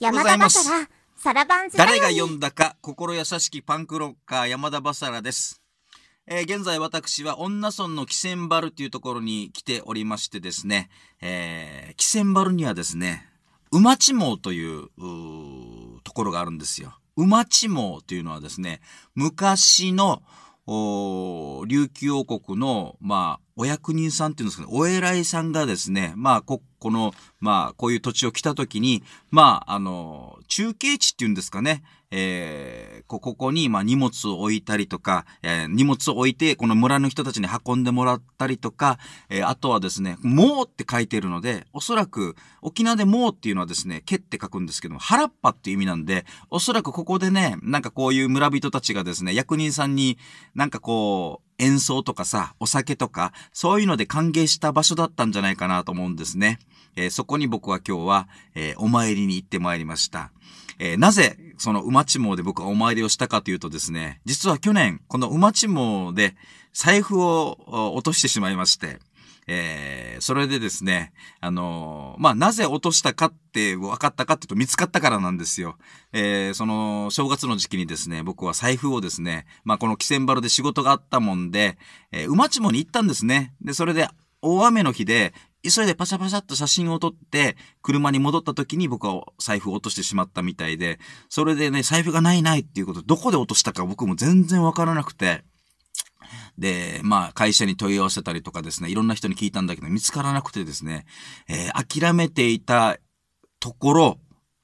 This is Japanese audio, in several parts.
山田バサラ、サラバンズ誰が読んだか、心優しきパンクロッカー山田バサラです。えー、現在私は女村のキセンバルというところに来ておりましてですね、えー、キセンバルにはですね、馬地網といううところがあるんですよ。馬地網というのはですね、昔の琉球王国の、まあ、お役人さんっていうんですかね、お偉いさんがですね、まあ、こ、この、まあ、こういう土地を来た時に、まあ、あの、中継地っていうんですかね、えー、こ、ここに、まあ、荷物を置いたりとか、えー、荷物を置いて、この村の人たちに運んでもらったりとか、えー、あとはですね、もうって書いてるので、おそらく、沖縄でもうっていうのはですね、けって書くんですけども、原っぱっていう意味なんで、おそらくここでね、なんかこういう村人たちがですね、役人さんになんかこう、演奏とかさ、お酒とか、そういうので歓迎した場所だったんじゃないかなと思うんですね。えー、そこに僕は今日は、えー、お参りに行ってまいりました。えー、なぜ、その馬地毛で僕はお参りをしたかというとですね、実は去年、この馬地毛で財布を落としてしまいまして、えー、それでですね、あのー、まあ、なぜ落としたかって分かったかっていうと見つかったからなんですよ。えー、その、正月の時期にですね、僕は財布をですね、まあ、この汽船原で仕事があったもんで、えー、馬地もに行ったんですね。で、それで、大雨の日で、急いでパシャパシャっと写真を撮って、車に戻った時に僕は財布を落としてしまったみたいで、それでね、財布がないないっていうこと、どこで落としたか僕も全然わからなくて、で、まあ、会社に問い合わせたりとかですね、いろんな人に聞いたんだけど、見つからなくてですね、えー、諦めていたところ、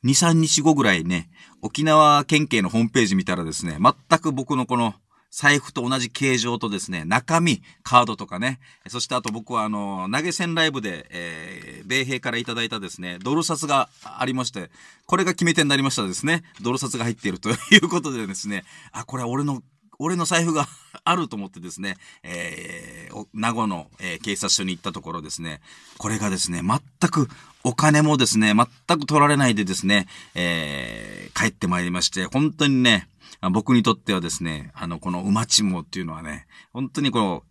2、3日後ぐらいね、沖縄県警のホームページ見たらですね、全く僕のこの、財布と同じ形状とですね、中身、カードとかね、そしてあと僕はあの、投げ銭ライブで、えー、米兵からいただいたですね、ドル札がありまして、これが決め手になりましたですね、ドル札が入っているということでですね、あ、これは俺の俺の財布が あると思ってですね、えー、名護の、えー、警察署に行ったところですね、これがですね、全くお金もですね、全く取られないでですね、えー、帰ってまいりまして、本当にね、僕にとってはですね、あの、この馬ちもっていうのはね、本当にこの、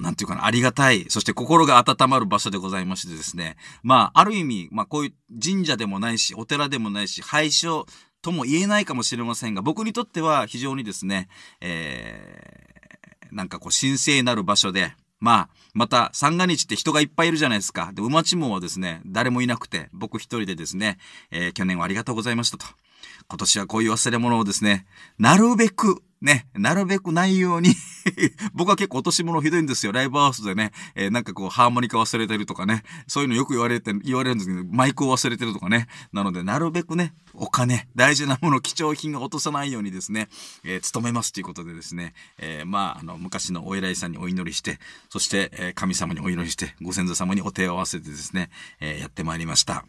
なんていうかな、ありがたい、そして心が温まる場所でございましてですね。まあ、ある意味、まあ、こういう神社でもないし、お寺でもないし、廃所とも言えないかもしれませんが、僕にとっては非常にですね、えー、なんかこう神聖なる場所で、まあ、また、三が日って人がいっぱいいるじゃないですか。で、馬地もはですね、誰もいなくて、僕一人でですね、えー、去年はありがとうございましたと。今年はこういう忘れ物をですね、なるべくね、なるべくないように 僕は結構落とし物ひどいんですよ。ライブハウスでね、えー、なんかこう、ハーモニカ忘れてるとかね、そういうのよく言われて、言われるんですけど、マイクを忘れてるとかね。なので、なるべくね、お金、大事なもの、貴重品が落とさないようにですね、えー、努めますということでですね、えー、まあ、あの、昔のお偉いさんにお祈りして、そして、え神様にお祈りして、ご先祖様にお手を合わせてですね、えやってまいりました。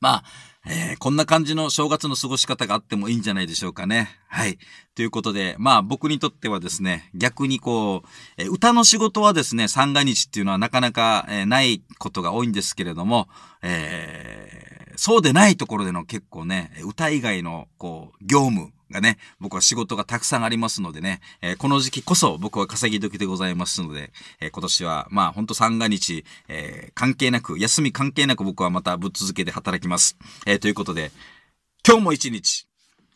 まあ、えー、こんな感じの正月の過ごし方があってもいいんじゃないでしょうかね。はい。ということで、まあ僕にとってはですね、逆にこう、えー、歌の仕事はですね、三が日っていうのはなかなか、えー、ないことが多いんですけれども、えそうでないところでの結構ね、歌以外の、こう、業務がね、僕は仕事がたくさんありますのでね、えー、この時期こそ僕は稼ぎ時でございますので、えー、今年は、まあ、ほんと三が日、えー、関係なく、休み関係なく僕はまたぶっ続けて働きます。えということで、今日も一日、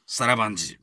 さらばんじ。